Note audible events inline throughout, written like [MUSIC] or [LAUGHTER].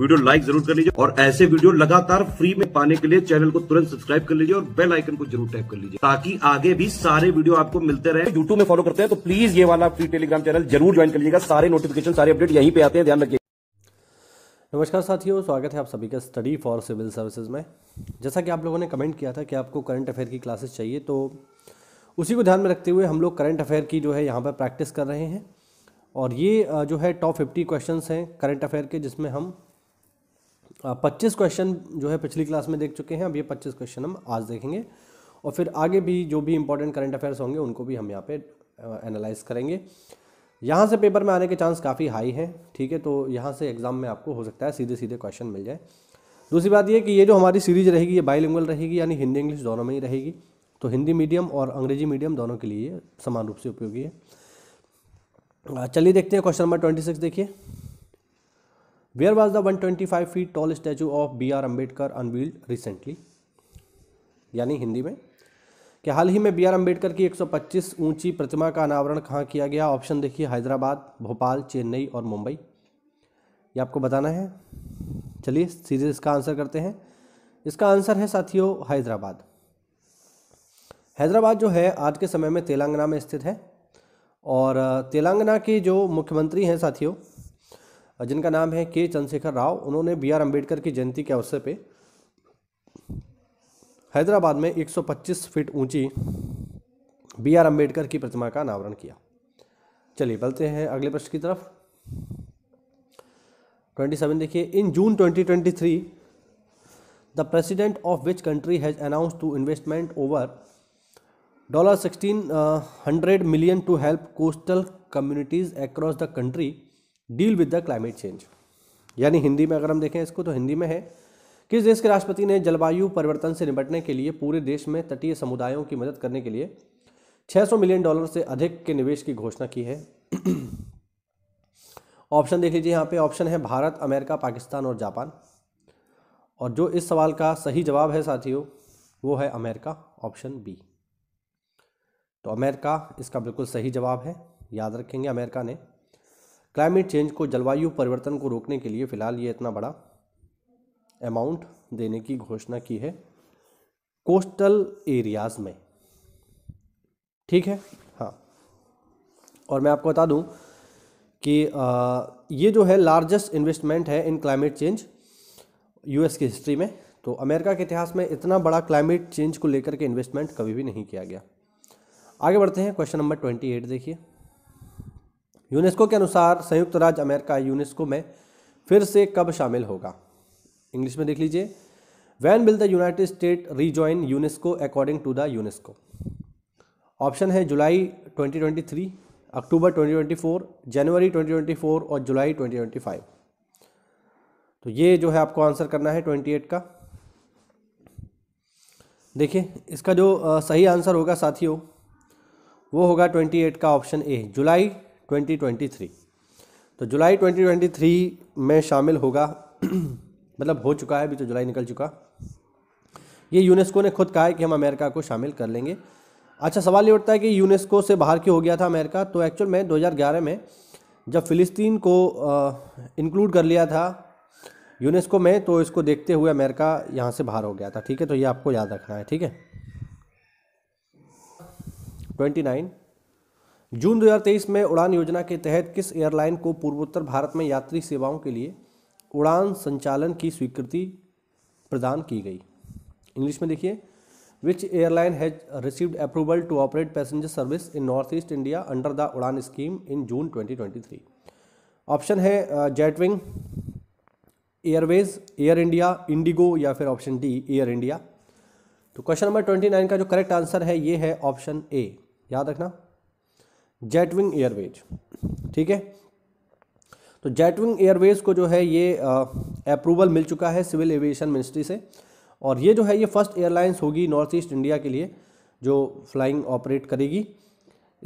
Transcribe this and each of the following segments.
video like जरूर कर लीजिए और ऐसे वीडियो लगातार फ्री में पाने के लिए चैनल को तुरंत सब्सक्राइब कर लीजिए और बेल आइकन को जरूर टैप कर लीजिए ताकि आगे भी सारे वीडियो आपको मिलते रहे यूट्यूब में फॉलो करते हैं तो प्लीज ये वाला फ्री टेलीग्राम चैनल जरूर ज्वाइन कर लीजिएगा सारे नोटिफिकेशन सारे अपडेट यहीं पे आते हैं ध्यान रखिए नमस्कार साथियों स्वागत है आप सभी का स्टडी फॉर सिविल सर्विसेज में जैसा कि आप लोगों ने कमेंट किया था कि आपको करंट अफेयर की क्लासेस चाहिए तो उसी को ध्यान में रखते हुए हम लोग करंट अफेयर की जो है यहाँ पर प्रैक्टिस कर रहे हैं और ये जो है टॉप फिफ्टी क्वेश्चंस हैं करंट अफेयर के जिसमें हम हाँ, पच्चीस क्वेश्चन जो है पिछली क्लास में देख चुके हैं अब ये पच्चीस क्वेश्चन हम आज देखेंगे और फिर आगे भी जो भी इंपॉर्टेंट करंट अफेयर्स होंगे उनको भी हम यहाँ पे एनालाइज करेंगे यहाँ से पेपर में आने के चांस काफ़ी हाई हैं ठीक है तो यहाँ से एग्ज़ाम में आपको हो सकता है सीधे सीधे क्वेश्चन मिल जाए दूसरी बात यह कि ये जो हमारी सीरीज रहेगी ये बाईलिंगुअल रहेगी यानी हिंदी इंग्लिश दोनों में ही रहेगी तो हिंदी मीडियम और अंग्रेजी मीडियम दोनों के लिए समान रूप से उपयोगी है चलिए देखते हैं क्वेश्चन नंबर ट्वेंटी सिक्स देखिए the one twenty 125 feet tall statue of B R Ambedkar unveiled recently यानी हिंदी में कि हाल ही में बी आर अम्बेडकर की 125 ऊंची प्रतिमा का अनावरण कहाँ किया गया ऑप्शन देखिए हैदराबाद भोपाल चेन्नई और मुंबई ये आपको बताना है चलिए सीधे इसका आंसर करते हैं इसका आंसर है साथियों हैदराबाद हैदराबाद जो है आज के समय में तेलंगाना में स्थित है और तेलंगाना के जो मुख्यमंत्री हैं साथियों जिनका नाम है के चंद्रशेखर राव उन्होंने बी आर अम्बेडकर की जयंती के अवसर पर हैदराबाद में 125 फीट ऊंची बी आर अम्बेडकर की प्रतिमा का अनावरण किया चलिए बोलते हैं अगले प्रश्न की तरफ 27 देखिए in June 2023 the president of which country has announce to investment over dollar sixteen hundred million to help coastal communities across the country deal with the climate change यानी हिंदी में अगर हम देखें इसको तो हिंदी में है किस देश के राष्ट्रपति ने जलवायु परिवर्तन से निपटने के लिए पूरे देश में तटीय समुदायों की मदद करने के लिए 600 मिलियन डॉलर से अधिक के निवेश की घोषणा की है ऑप्शन देख लीजिए यहाँ पे ऑप्शन है भारत अमेरिका पाकिस्तान और जापान और जो इस सवाल का सही जवाब है साथियों वो है अमेरिका ऑप्शन बी तो अमेरिका इसका बिल्कुल सही जवाब है याद रखेंगे अमेरिका ने क्लाइमेट चेंज को जलवायु परिवर्तन को रोकने के लिए फ़िलहाल ये इतना बड़ा अमाउंट देने की घोषणा की है कोस्टल एरियाज़ में ठीक है हाँ और मैं आपको बता दूं कि आ, ये जो है लार्जेस्ट इन्वेस्टमेंट है इन क्लाइमेट चेंज यूएस की हिस्ट्री में तो अमेरिका के इतिहास में इतना बड़ा क्लाइमेट चेंज को लेकर के इन्वेस्टमेंट कभी भी नहीं किया गया आगे बढ़ते हैं क्वेश्चन नंबर ट्वेंटी एट देखिए यूनेस्को के अनुसार संयुक्त राज्य अमेरिका यूनेस्को में फिर से कब शामिल होगा इंग्लिश में देख लीजिए when will the United State rejoin UNESCO according to the UNESCO option है जुलाई 2023 अक्टूबर 2024 जनवरी 2024 और जुलाई 2025 तो ये जो है आपको आंसर करना है 28 का देखिए इसका जो सही आंसर होगा साथियों वो होगा 28 का ऑप्शन ए जुलाई 2023 तो जुलाई 2023 में शामिल होगा [CLEARS THROAT] मतलब हो चुका है अभी तो जुलाई निकल चुका ये यूनेस्को ने खुद कहा है कि हम अमेरिका को शामिल कर लेंगे अच्छा सवाल ये उठता है कि यूनेस्को से बाहर क्यों हो गया था अमेरिका तो एक्चुअल में 2011 में जब फ़िलिस्तीन को इंक्लूड कर लिया था यूनेस्को में तो इसको देखते हुए अमेरिका यहाँ से बाहर हो गया था ठीक है तो ये आपको याद रखना है ठीक है ट्वेंटी नाइन जून 2023 में उड़ान योजना के तहत किस एयरलाइन को पूर्वोत्तर भारत में यात्री सेवाओं के लिए उड़ान संचालन की स्वीकृति प्रदान की गई इंग्लिश में देखिए which airline has received approval to operate passenger service in North East India under the Udan scheme in June 2023 option है Jetwing Airways Air India IndiGo या फिर ऑप्शन डी एयर इंडिया तो क्वेश्चन नंबर ट्वेंटी नाइन का जो correct answer है ये है option A याद रखना जेटविंग एयरवेज ठीक है तो जेटविंग एयरवेज को जो है ये अप्रूवल मिल चुका है सिविल एविएशन मिनिस्ट्री से और ये जो है ये फर्स्ट एयरलाइंस होगी नॉर्थ ईस्ट इंडिया के लिए जो फ्लाइंग ऑपरेट करेगी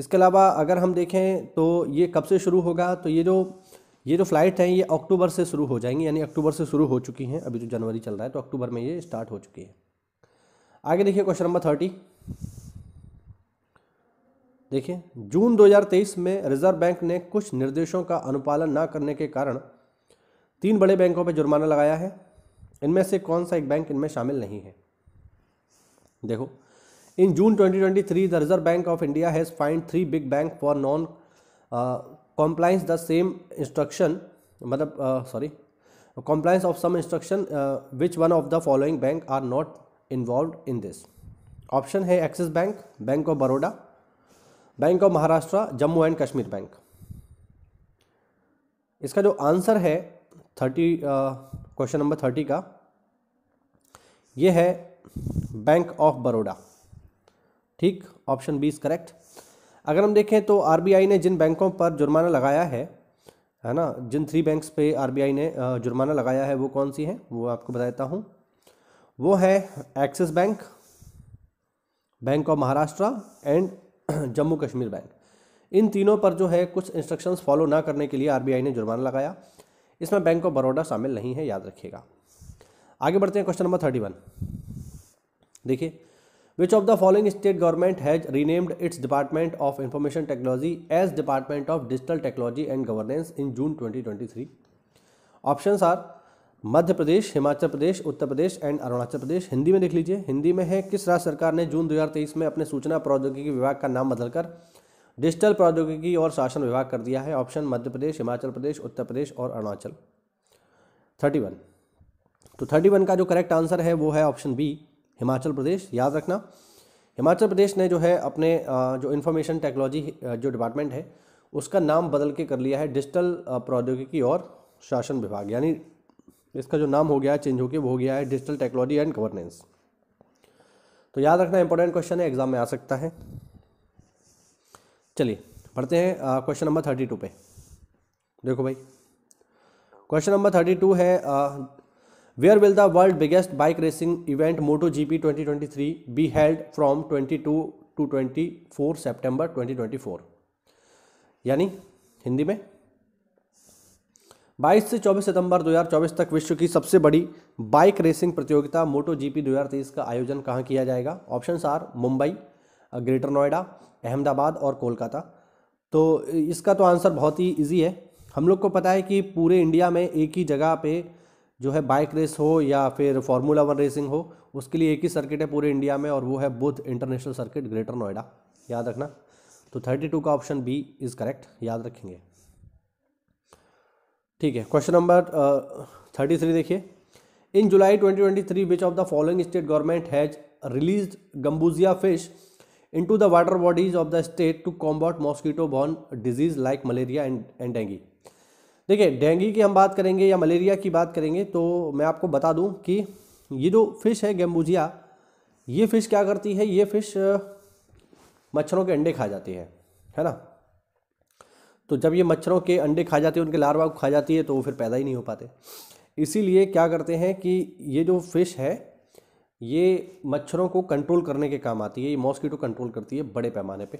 इसके अलावा अगर हम देखें तो ये कब से शुरू होगा तो ये जो ये जो फ्लाइट हैं ये अक्टूबर से शुरू हो जाएंगी यानी अक्टूबर से शुरू हो चुकी हैं अभी तो जनवरी चल रहा है तो अक्टूबर में ये स्टार्ट हो चुकी है आगे देखिए क्वेश्चन नंबर थर्टी देखिए जून 2023 में रिजर्व बैंक ने कुछ निर्देशों का अनुपालन न करने के कारण तीन बड़े बैंकों पर जुर्माना लगाया है इनमें से कौन सा एक बैंक इनमें शामिल नहीं है देखो in June 2023 the Reserve Bank of India has fined three big bank for non compliance the same instruction मतलब sorry compliance of some instruction which one of the following bank are not involve in this option है Axis Bank Bank of Baroda Bank of Maharashtra Jammu and Kashmir Bank इसका जो answer है thirty question number thirty का यह है bank of Baroda ठीक option B is correct अगर हम देखें तो आरबीआई ने जिन बैंकों पर जुर्माना लगाया है है ना जिन थ्री बैंक्स पे आरबीआई ने जुर्माना लगाया है वो कौन सी है वो आपको बता देता हूँ वो है Axis Bank Bank of Maharashtra and [CLEARS THROAT] Jammu Kashmir Bank इन तीनों पर जो है कुछ इंस्ट्रक्शंस फॉलो ना करने के लिए आरबीआई ने जुर्माना लगाया इसमें बैंक ऑफ बड़ौदा शामिल नहीं है याद रखिएगा आगे बढ़ते हैं क्वेश्चन नंबर थर्टी वन देखिए which of the following state government has renamed its department of information technology as department of digital technology and governance in June twenty twenty three option are Madhya Pradesh Himachal Pradesh Uttar Pradesh and Arunachal Pradesh Hindi में देख लीजिए हिंदी में है किस राज्य सरकार ने जून 2023 में अपने सूचना प्रौद्योगिकी विभाग का नाम बदलकर डिजिटल प्रौद्योगिकी और शासन विभाग कर दिया है ऑप्शन मध्य प्रदेश हिमाचल प्रदेश उत्तर प्रदेश और अरुणाचल थर्टी वन तो थर्टी वन का जो करेक्ट आंसर है वो है ऑप्शन बी हिमाचल प्रदेश याद रखना हिमाचल प्रदेश ने जो है अपने जो इन्फॉर्मेशन टेक्नोलॉजी जो डिपार्टमेंट है उसका नाम बदल के कर लिया है डिजिटल प्रौद्योगिकी और शासन विभाग यानी इसका जो नाम हो गया है चेंज होकर वो हो गया है डिजिटल टेक्नोलॉजी एंड गवर्नेंस तो याद रखना इंपॉर्टेंट क्वेश्चन है एग्जाम में आ सकता है चलिए पढ़ते हैं क्वेश्चन नंबर थर्टी टू पे देखो भाई क्वेश्चन नंबर थर्टी टू है where will the world biggest bike racing event Moto G P twenty twenty three be held from twenty two to twenty four September twenty twenty four यानी हिंदी में 22 से 24 सितंबर 2024 तक विश्व की सबसे बड़ी बाइक रेसिंग प्रतियोगिता मोटो जीपी 2023 का आयोजन कहाँ किया जाएगा option are Mumbai Greater Noida Ahmedabad और कोलकाता तो इसका तो आंसर बहुत ही ईजी है हम लोग को पता है कि पूरे इंडिया में एक ही जगह पे जो है बाइक रेस हो या फिर फार्मूला वन रेसिंग हो उसके लिए एक ही सर्किट है पूरे इंडिया में और वो है Buddh International Circuit Greater Noida याद रखना तो थर्टी टू का ऑप्शन बी इज़ करेक्ट याद रखेंगे ठीक है क्वेश्चन नंबर थर्टी थ्री देखिए in July twenty twenty three which of the following state government has release gambusia fish into the water bodies of the state to combat mosquito borne disease like malaria and and dengue देखिए dengue की हम बात करेंगे या malaria की बात करेंगे तो मैं आपको बता दूं कि ये जो फिश है गम्बूजिया ये फ़िश क्या करती है ये फ़िश uh, मच्छरों के अंडे खा जाती है है ना तो जब ये मच्छरों के अंडे खा जाते हैं उनके लार्वा को खा जाती है तो वो फिर पैदा ही नहीं हो पाते इसीलिए क्या करते हैं कि ये जो फिश है ये मच्छरों को कंट्रोल करने के काम आती है ये मॉस्किटो कंट्रोल करती है बड़े पैमाने पे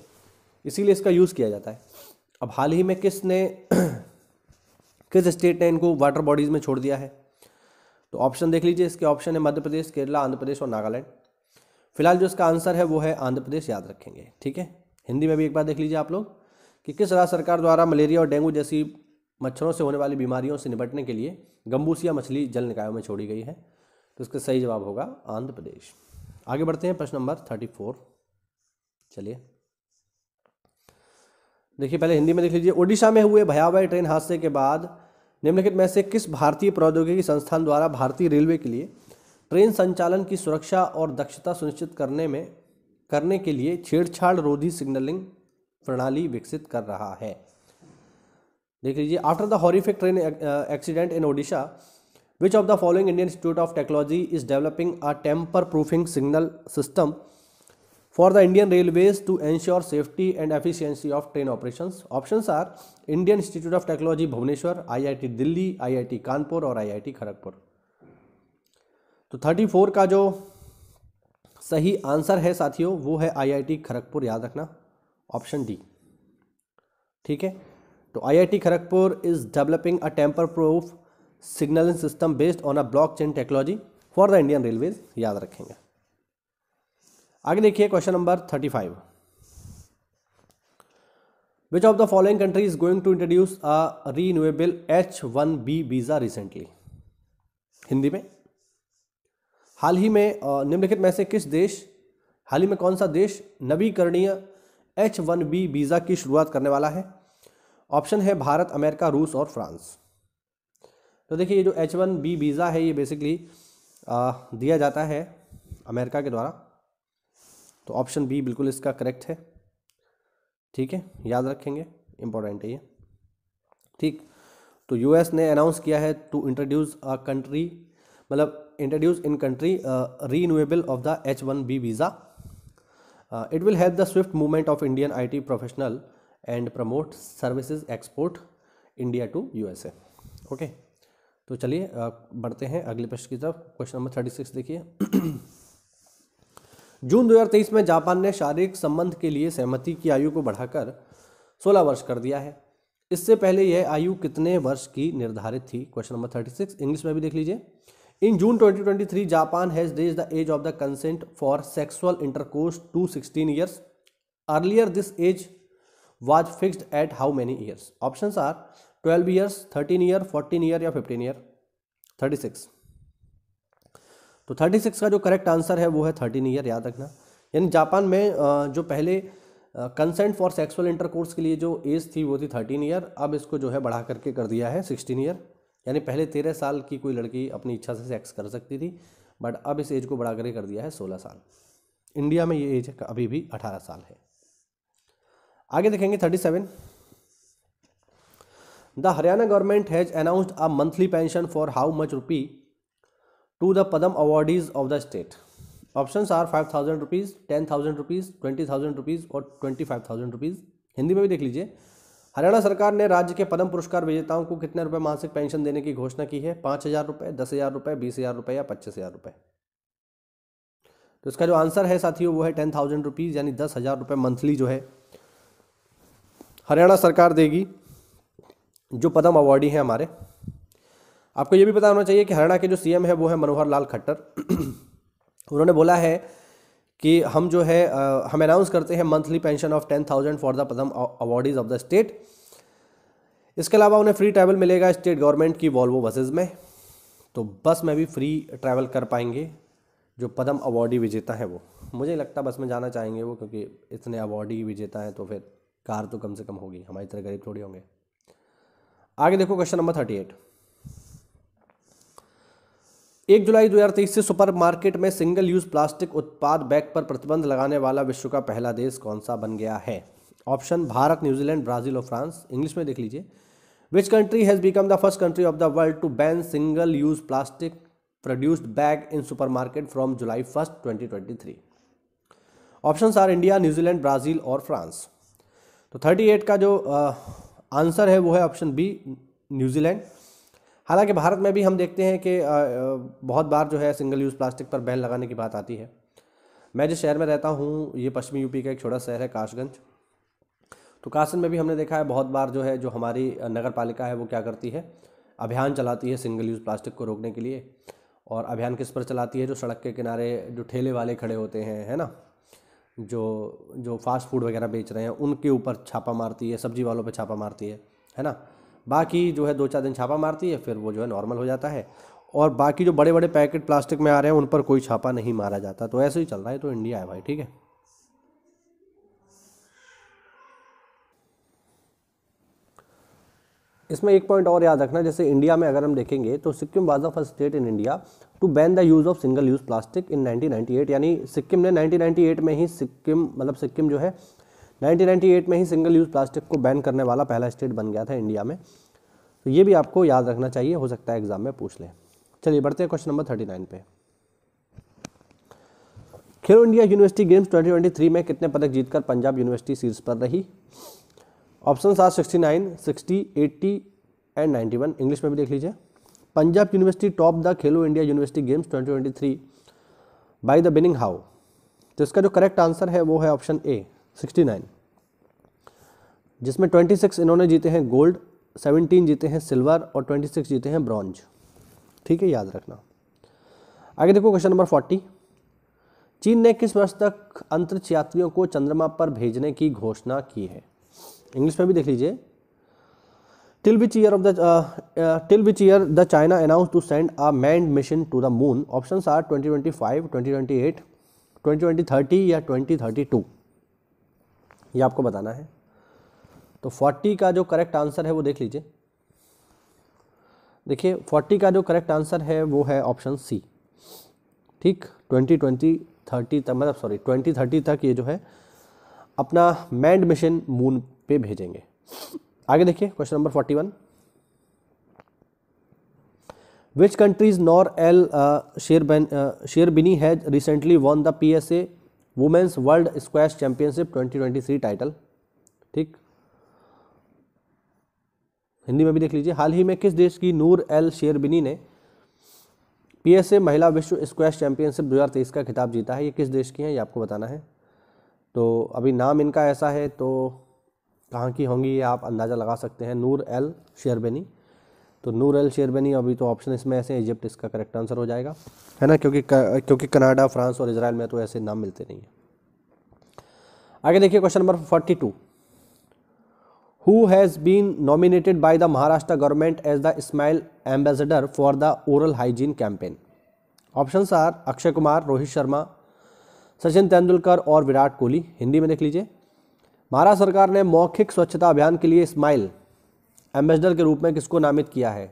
इसीलिए इसका यूज़ किया जाता है अब हाल ही में किसने [CLEARS THROAT] किस स्टेट ने इनको वाटर बॉडीज़ में छोड़ दिया है तो ऑप्शन देख लीजिए इसके ऑप्शन है मध्य प्रदेश केरला आंध्र प्रदेश और नागालैंड फिलहाल जो इसका आंसर है वो है आंध्र प्रदेश याद रखेंगे ठीक है हिंदी में भी एक बार देख लीजिए आप लोग कि किस राज्य सरकार द्वारा मलेरिया और डेंगू जैसी मच्छरों से होने वाली बीमारियों से निपटने के लिए गंबूसिया मछली जल निकायों में छोड़ी गई है तो इसका सही जवाब होगा आंध्र प्रदेश आगे बढ़ते हैं प्रश्न नंबर थर्टी फोर चलिए देखिए पहले हिंदी में देख लीजिए ओडिशा में हुए भयावह ट्रेन हादसे के बाद निम्नलिखित में से किस भारतीय प्रौद्योगिकी संस्थान द्वारा भारतीय रेलवे के लिए ट्रेन संचालन की सुरक्षा और दक्षता सुनिश्चित करने में करने के लिए छेड़छाड़ रोधी सिग्नलिंग प्रणाली विकसित कर रहा है देख लीजिए after the horrific train accident in Odisha which of the following Indian Institute of Technology is developing a tamper proofing signal system Indian Railways to ensure safety and efficiency of train operation option are Indian Institute of Technology Bhubaneswar I I T Delhi, I I T Kanpur और I I T Kharagpur तो thirty four का जो सही answer है साथियों वो है आई I T Kharagpur याद रखना ऑप्शन डी ठीक है तो IIT Kharagpur is developing a tamper proof signalling system based on a blockchain technology for the Indian Railways याद रखेंगे आगे देखिए question number thirty five which of the following country is going to introduce a renewable H one B visa recently Hindi में हाल ही में निम्नलिखित में से किस देश हाल ही में कौन सा देश नवीकरणीय एच वन बी वीज़ा की शुरुआत करने वाला है ऑप्शन है भारत अमेरिका रूस और फ्रांस तो देखिए ये जो एच वन बी वीज़ा है ये बेसिकली दिया जाता है अमेरिका के द्वारा तो ऑप्शन बी बिल्कुल इसका करेक्ट है ठीक है याद रखेंगे इम्पोर्टेंट है ये ठीक तो यूएस ने अनाउंस किया है टू इंट्रोड्यूस अ कंट्री मतलब introduce in country renewable of the H one B visa Uh, it will help the swift movement of Indian IT professional and promote services export India to USA okay तो चलिए uh, बढ़ते हैं अगले प्रश्न की तरफ question number thirty six देखिए [CLEARS THROAT] जून 2023 में जापान ने शारीरिक संबंध के लिए सहमति की आयु को बढ़ाकर 16 वर्ष कर दिया है इससे पहले यह आयु कितने वर्ष की निर्धारित थी question number thirty six English में भी देख लीजिए in June 2023 Japan has raise the age of the consent for sexual intercourse to 16 years earlier this age was fixed at how many years options are 12 years 13 year 14 year या 15 year 36 तो 36 का जो correct answer है वो है thirteen year याद रखना यानी जापान में जो पहले कंसेंट फॉर सेक्सुअल इंटरकोर्स के लिए जो एज थी वो थी थर्टीन ईयर अब इसको जो है बढ़ा करके कर दिया है सिक्सटीन ईयर यानी पहले तेरह साल की कोई लड़की अपनी इच्छा से सेक्स कर सकती थी बट अब इस एज को बढ़ाकर कर दिया है सोलह साल इंडिया में ये एज अभी भी अठारह साल है आगे देखेंगे thirty seven the Haryana government has announced a monthly pension for how much rupee to the Padma awardees of the state option are five thousand rupees ten thousand rupees twenty thousand rupees और twenty five thousand rupees Hindi में भी देख लीजिए हरियाणा सरकार ने राज्य के पद्म पुरस्कार विजेताओं को कितने रुपए मासिक पेंशन देने की घोषणा की है पांच हज़ार रुपए दस हज़ार रुपए बीस हज़ार रुपए या पच्चीस हज़ार रुपए तो इसका जो आंसर है साथियों वो है टेन थाउजेंड रुपीज़ यानी दस हज़ार रुपये मंथली जो है हरियाणा सरकार देगी जो पद्म अवार्डी है हमारे आपको यह भी पता होना चाहिए कि हरियाणा के जो सीएम है वो है मनोहर लाल खट्टर [CLEARS THROAT] उन्होंने बोला है कि हम जो है हम अनाउंस करते हैं monthly pension of ten thousand for the Padma awardees of the state इसके अलावा उन्हें फ्री ट्रैवल मिलेगा स्टेट गवर्नमेंट की वॉल्वो बसेज में तो बस में भी फ्री ट्रैवल कर पाएंगे जो पदम अवार्डी विजेता है वो मुझे लगता है बस में जाना चाहेंगे वो क्योंकि इतने अवार्डी विजेता हैं तो फिर कार तो कम से कम होगी हमारी तरह गरीब थोड़ी होंगे आगे देखो क्वेश्चन नंबर थर्टी एट एक जुलाई 2023 से सुपरमार्केट में सिंगल यूज प्लास्टिक उत्पाद बैग पर प्रतिबंध लगाने वाला विश्व का पहला देश कौन सा बन गया है ऑप्शन भारत न्यूजीलैंड ब्राजील और फ्रांस इंग्लिश में देख लीजिए which country has become the first country of the world to ban single use plastic produced bag in supermarket from July first twenty option are India New Zealand Brazil और France तो thirty eight का जो answer uh, है वो है option B New Zealand हालांकि भारत में भी हम देखते हैं कि बहुत बार जो है सिंगल यूज़ प्लास्टिक पर बैन लगाने की बात आती है मैं जिस शहर में रहता हूँ ये पश्चिमी यूपी का एक छोटा शहर है काशगंज तो कासन में भी हमने देखा है बहुत बार जो है जो हमारी नगर पालिका है वो क्या करती है अभियान चलाती है सिंगल यूज़ प्लास्टिक को रोकने के लिए और अभियान किस पर चलाती है जो सड़क के किनारे जो ठेले वाले खड़े होते हैं है ना जो जो फास्ट फूड वगैरह बेच रहे हैं उनके ऊपर छापा मारती है सब्जी वालों पर छापा मारती है है ना बाकी जो है दो चार दिन छापा मारती है फिर वो जो है नॉर्मल हो जाता है और बाकी जो बड़े बड़े पैकेट प्लास्टिक में आ रहे हैं उन पर कोई छापा नहीं मारा जाता तो ऐसे ही चल रहा है तो इंडिया है भाई ठीक है इसमें एक पॉइंट और याद रखना जैसे इंडिया में अगर हम देखेंगे तो Sikkim was the first state in India to ban the use of single use plastic in 1998 यानी सिक्किम ने 1998 में ही सिक्किम मतलब सिक्किम जो है 1998 में ही सिंगल यूज़ प्लास्टिक को बैन करने वाला पहला स्टेट बन गया था इंडिया में तो ये भी आपको याद रखना चाहिए हो सकता है एग्जाम में पूछ लें चलिए बढ़ते हैं क्वेश्चन नंबर थर्टी नाइन पे खेलो इंडिया यूनिवर्सिटी गेम्स 2023 में कितने पदक जीतकर पंजाब यूनिवर्सिटी सीरीज पर रही ऑप्शन सात sixty nine sixty eighty and ninety one English में भी देख लीजिए Punjab University top the Khelo India University Games 2023 by the winning how तो इसका जो करेक्ट आंसर है वो है ऑप्शन ए 69 जिसमें 26 इन्होंने जीते हैं गोल्ड 17 जीते हैं सिल्वर और 26 जीते हैं ब्रॉन्ज ठीक है याद रखना आगे देखो क्वेश्चन नंबर 40 चीन ने किस वर्ष तक अंतरिक्ष यात्रियों को चंद्रमा पर भेजने की घोषणा की है इंग्लिश में भी देख लीजिए till which year of the till which year the China announce to send a manned mission to the moon option are twenty twenty twenty eight twenty twenty thirty या ट्वेंटी थर्टी टू ये आपको बताना है तो forty का जो correct answer है वो देख लीजिए देखिए फोर्टी का जो करेक्ट आंसर है वो है ऑप्शन सी ठीक ट्वेंटी ट्वेंटी थर्टी तक मतलब सॉरी ट्वेंटी थर्टी तक ये जो है अपना मैंड मिशन मून पे भेजेंगे आगे देखिए question number forty one which countries Nour El Sherbini has recently won the P S A women's world squash championship 2023 title ठीक हिंदी में भी देख लीजिए हाल ही में किस देश की नूर एल शेरबिनी ने पीएसए महिला विश्व स्क्वैश चैंपियनशिप 2023 का खिताब जीता है ये किस देश की है ये आपको बताना है तो अभी नाम इनका ऐसा है तो कहाँ की होंगी ये आप अंदाज़ा लगा सकते हैं नूर एल शेरबिनी तो नूर अल शेरबनी अभी तो ऑप्शन इसमें ऐसे इजिप्ट इसका करेक्ट आंसर हो जाएगा है ना क्योंकि क्योंकि कनाडा फ्रांस और इसराइल में तो ऐसे नाम मिलते नहीं हैं आगे देखिए question number forty two who has been nominated by the Maharashtra government as the smile ambassador for the oral hygiene campaign option are Akshay Kumar Rohit Sharma Sachin Tendulkar और विराट कोहली हिंदी में देख लीजिए महाराष्ट्र सरकार ने मौखिक स्वच्छता अभियान के लिए स्माइल एम्बेसडर के रूप में किसको नामित किया है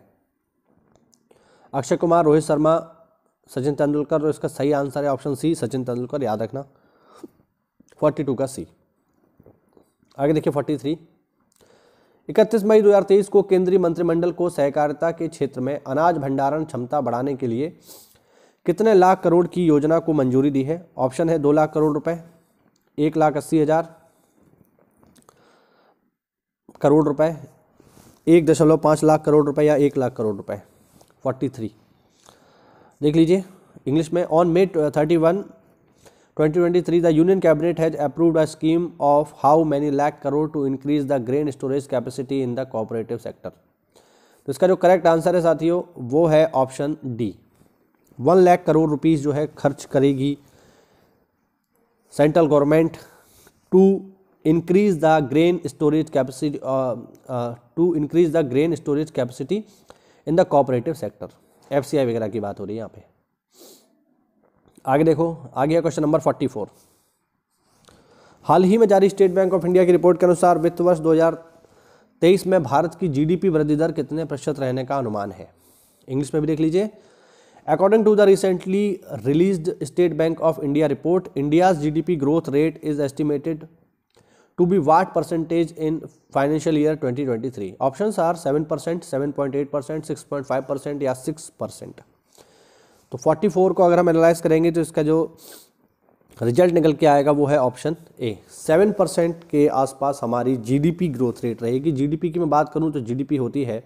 अक्षय कुमार रोहित शर्मा सचिन तेंदुलकर और इसका सही आंसर है ऑप्शन सी सचिन तेंदुलकर याद रखना फोर्टी टू का सी आगे देखिए फोर्टी थ्री इकतीस मई 2023 को केंद्रीय मंत्रिमंडल को सहकारिता के क्षेत्र में अनाज भंडारण क्षमता बढ़ाने के लिए कितने लाख करोड़ की योजना को मंजूरी दी है ऑप्शन है दो लाख करोड़ रुपए एक लाख अस्सी हज़ार करोड़ रुपए एक दशमलव पाँच लाख करोड़ रुपए या एक लाख करोड़ रुपए फोर्टी थ्री देख लीजिए इंग्लिश में on May thirty one twenty twenty three the union cabinet has approved a scheme of how many lakh crore to increase the grain storage capacity in the cooperative sector तो इसका जो करेक्ट आंसर है साथियों वो है option D one lakh crore rupees जो है खर्च करेगी central government to increase the grain storage capacity to increase the grain storage capacity in the in sector F वगैरह की बात हो रही है यहाँ पे आगे देखो आगे है क्वेश्चन नंबर फोर्टी फोर हाल ही में जारी स्टेट बैंक ऑफ इंडिया की रिपोर्ट के अनुसार वित्त वर्ष 2023 में भारत की जीडीपी वृद्धि दर कितने प्रतिशत रहने का अनुमान है इंग्लिश में भी देख लीजिए according to the recently release State Bank of India report India's GDP growth rate is estimated to be what percentage in financial year 2023 percent six 7% five percent या 6% तो 44 को अगर हम एनालाइज करेंगे तो इसका जो रिजल्ट निकल के आएगा वो है ऑप्शन ए सेवन परसेंट के आसपास हमारी जीडीपी ग्रोथ रेट रहेगी जीडीपी की मैं बात करूं तो जीडीपी होती है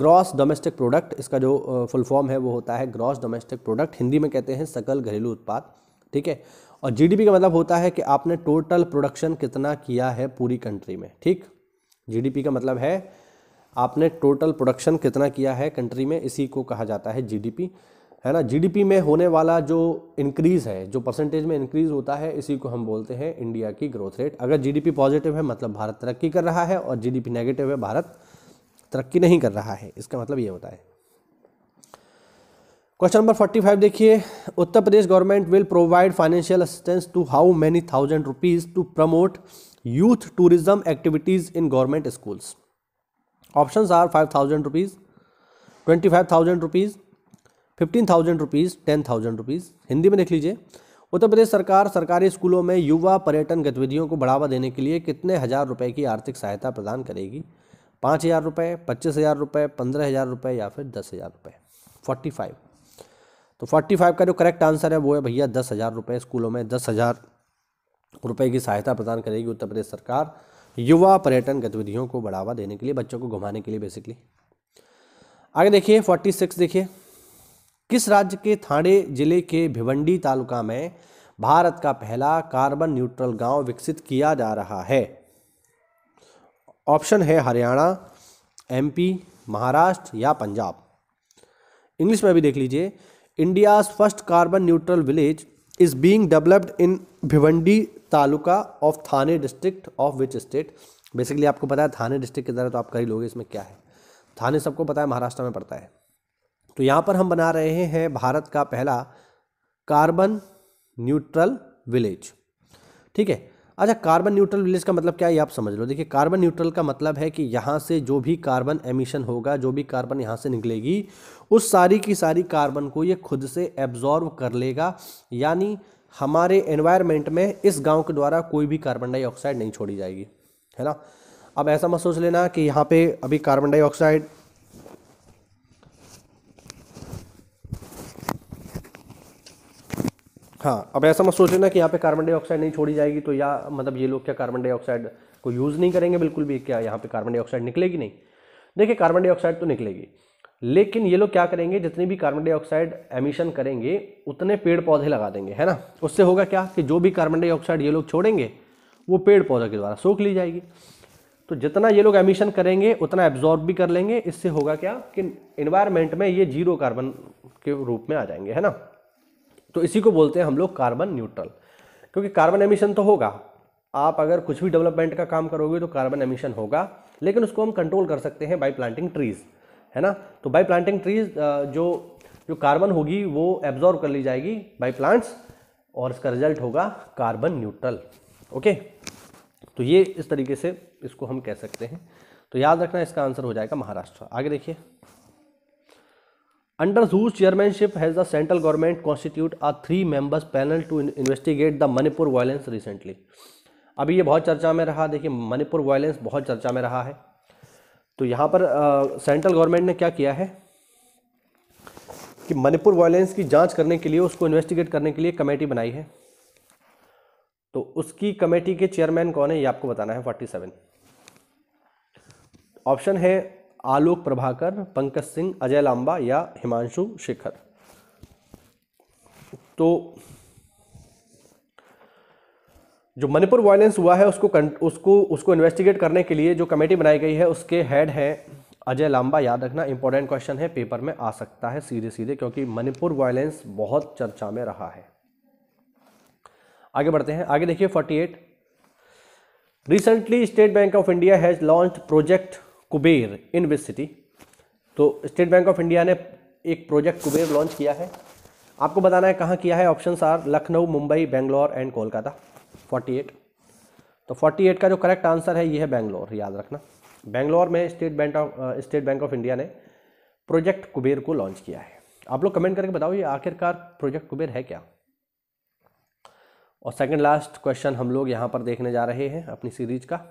ग्रॉस डोमेस्टिक प्रोडक्ट इसका जो फुल फॉर्म है वो होता है ग्रॉस डोमेस्टिक प्रोडक्ट हिंदी में कहते हैं सकल घरेलू उत्पाद ठीक है और जीडीपी का मतलब होता है कि आपने टोटल प्रोडक्शन कितना किया है पूरी कंट्री में ठीक जीडीपी का मतलब है आपने टोटल प्रोडक्शन कितना किया है कंट्री में इसी को कहा जाता है जीडीपी है ना जीडीपी में होने वाला जो इंक्रीज़ है जो परसेंटेज में इंक्रीज़ होता है इसी को हम बोलते हैं इंडिया की ग्रोथ रेट अगर जीडीपी पॉजिटिव है मतलब भारत तरक्की कर रहा है और जीडीपी नेगेटिव है भारत तरक्की नहीं कर रहा है इसका मतलब ये होता है क्वेश्चन नंबर फोर्टी फाइव देखिए Uttar Pradesh government will provide financial assistance to how many thousand rupees to promote youth tourism activities in government schools option are five thousand rupees twenty five thousand rupees fifteen thousand rupees ten thousand rupees Hindi में देख लीजिए उत्तर प्रदेश सरकार सरकारी स्कूलों में युवा पर्यटन गतिविधियों को बढ़ावा देने के लिए कितने हज़ार रुपये की आर्थिक सहायता प्रदान करेगी पाँच हज़ार रुपये पच्चीस हज़ार रुपये पंद्रह हज़ार रुपये या फिर दस हज़ार रुपये फोर्टी फाइव तो फोर्टी फाइव का जो करेक्ट आंसर है वो है भैया दस हज़ार रुपये स्कूलों में दस हज़ार रुपये की सहायता प्रदान करेगी उत्तर प्रदेश सरकार युवा पर्यटन गतिविधियों को बढ़ावा देने के लिए बच्चों को घुमाने के लिए बेसिकली आगे देखिए फोर्टी सिक्स देखिए किस राज्य के थाने जिले के भिवंडी तालुका में भारत का पहला कार्बन न्यूट्रल गांव विकसित किया जा रहा है ऑप्शन है हरियाणा एमपी महाराष्ट्र या पंजाब इंग्लिश में भी देख लीजिए India's first carbon neutral village is being developed in Bhiwandi taluka of Thane district of which state basically आपको पता है थाने डिस्ट्रिक्ट की तरह तो आप कर ही लोगे इसमें क्या है थाने सबको पता है महाराष्ट्र में पड़ता है तो यहाँ पर हम बना रहे हैं भारत का पहला कार्बन न्यूट्रल विलेज ठीक है अच्छा कार्बन न्यूट्रल विलेज का मतलब क्या है आप समझ लो देखिए कार्बन न्यूट्रल का मतलब है कि यहाँ से जो भी कार्बन एमिशन होगा जो भी कार्बन यहाँ से निकलेगी उस सारी की सारी कार्बन को ये खुद से एब्जॉर्व कर लेगा यानी हमारे एनवायरमेंट में इस गांव के द्वारा कोई भी कार्बन डाइऑक्साइड नहीं छोड़ी जाएगी है ना अब ऐसा मत सोच लेना कि यहाँ पे अभी कार्बन डाइऑक्साइड हाँ अब ऐसा मत सोचो ना कि यहाँ पे कार्बन डाइऑक्साइड नहीं छोड़ी जाएगी तो या मतलब ये लोग क्या कार्बन डाइऑक्साइड को यूज़ नहीं करेंगे बिल्कुल भी क्या यहाँ पे कार्बन डाइऑक्साइड निकलेगी नहीं देखिए कार्बन डाइऑक्साइड तो निकलेगी लेकिन ये लोग क्या करेंगे जितने भी कार्बन डाइऑक्साइड एमिशन करेंगे उतने पेड़ पौधे लगा देंगे है ना उससे होगा क्या कि जो भी कार्बन डाइऑक्साइड ये लोग छोड़ेंगे वो पेड़ पौधे के द्वारा सोख ली जाएगी तो जितना ये लोग एमिशन करेंगे उतना एब्जॉर्ब भी कर लेंगे इससे होगा क्या कि इन्वायरमेंट में ये जीरो कार्बन के रूप में आ जाएंगे है ना तो इसी को बोलते हैं हम लोग कार्बन न्यूट्रल क्योंकि कार्बन एमिशन तो होगा आप अगर कुछ भी डेवलपमेंट का काम करोगे तो कार्बन एमिशन होगा लेकिन उसको हम कंट्रोल कर सकते हैं बाई प्लांटिंग ट्रीज़ है ना तो बाई प्लांटिंग ट्रीज़ जो जो कार्बन होगी वो एब्जॉर्व कर ली जाएगी बाई प्लांट्स और इसका रिजल्ट होगा कार्बन न्यूट्रल ओके तो ये इस तरीके से इसको हम कह सकते हैं तो याद रखना इसका आंसर हो जाएगा महाराष्ट्र आगे देखिए under whose chairmanship has the central government constitute a three members panel to investigate the Manipur violence recently अभी ये बहुत चर्चा में रहा देखिए मणिपुर वायलेंस बहुत चर्चा में रहा है तो यहाँ पर सेंट्रल गवर्नमेंट ने क्या किया है कि मणिपुर वायलेंस की जांच करने के लिए उसको इन्वेस्टिगेट करने के लिए कमेटी बनाई है तो उसकी कमेटी के चेयरमैन कौन है ये आपको बताना है 47 ऑप्शन है आलोक प्रभाकर पंकज सिंह अजय लांबा या हिमांशु शेखर तो जो मणिपुर वायलेंस हुआ है उसको उसको उसको इन्वेस्टिगेट करने के लिए जो कमेटी बनाई गई है उसके हेड हैं अजय लांबा याद रखना इंपॉर्टेंट क्वेश्चन है पेपर में आ सकता है सीधे सीधे क्योंकि मणिपुर वायलेंस बहुत चर्चा में रहा है आगे बढ़ते हैं आगे देखिए 48 recently State Bank of India has launch project Kuber in which city तो स्टेट बैंक ऑफ इंडिया ने एक प्रोजेक्ट कुबेर लॉन्च किया है आपको बताना है कहाँ किया है option are Lucknow Mumbai Bangalore and Kolkata 48 तो 48 का जो करेक्ट आंसर है ये है बेंगलोर याद रखना बेंगलोर में State Bank of State Bank of India ने प्रोजेक्ट कुबेर को लॉन्च किया है आप लोग कमेंट करके बताओ ये आखिरकार प्रोजेक्ट कुबेर है क्या और सेकंड लास्ट क्वेश्चन हम लोग यहाँ पर देखने जा रहे हैं अपनी सीरीज का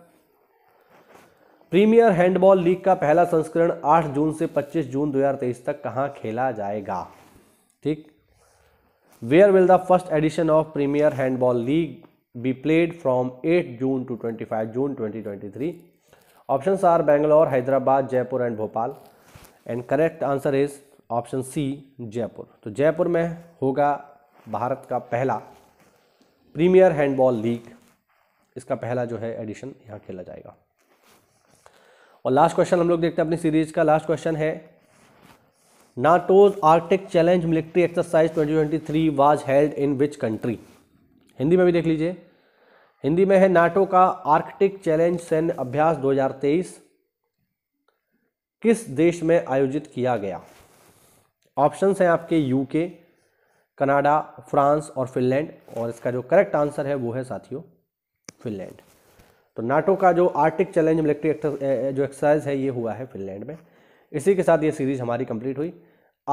प्रीमियर हैंडबॉल लीग का पहला संस्करण 8 जून से 25 जून 2023 तक कहाँ खेला जाएगा ठीक where will the first edition of premier handball league be played from 8 June to 25 June 2023 options are Bangalore Hyderabad Jaipur and Bhopal and correct answer is option C Jaipur तो जयपुर में होगा भारत का पहला प्रीमियर हैंडबॉल लीग इसका पहला जो है एडिशन यहाँ खेला जाएगा और लास्ट क्वेश्चन हम लोग देखते हैं अपनी सीरीज का लास्ट क्वेश्चन है NATO's arctic challenge military exercise 2023 was held in which country Hindi में भी देख लीजिए हिंदी में है नाटो का आर्कटिक चैलेंज सैन्य अभ्यास 2023 किस देश में आयोजित किया गया ऑप्शन हैं आपके यूके कनाडा फ्रांस और फिनलैंड और इसका जो करेक्ट आंसर है वो है साथियों फिनलैंड तो नाटो का जो आर्टिक चैलेंज मिलिट्री जो एक्सरसाइज है ये हुआ है फिनलैंड में इसी के साथ ये सीरीज़ हमारी कंप्लीट हुई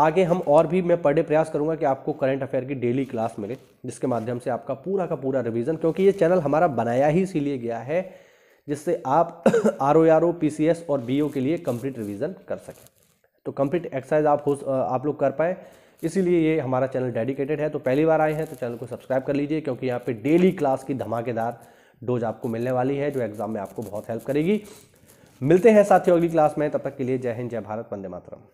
आगे हम और भी मैं पढ़े प्रयास करूंगा कि आपको करंट अफेयर की डेली क्लास मिले जिसके माध्यम से आपका पूरा का पूरा रिवीजन क्योंकि ये चैनल हमारा बनाया ही इसीलिए गया है जिससे आप R O R O P C S और बी ओ के लिए कंप्लीट रिवीजन कर सकें तो कंप्लीट एक्सरसाइज आप हो आप लोग कर पाए इसीलिए ये हमारा चैनल डेडिकेटेड है तो पहली बार आए हैं तो चैनल को सब्सक्राइब कर लीजिए क्योंकि यहाँ पे डेली क्लास की धमाकेदार डोज आपको मिलने वाली है जो एग्ज़ाम में आपको बहुत हेल्प करेगी मिलते हैं साथियों अगली क्लास में तब तक के लिए जय हिंद जय भारत वंदे मातरम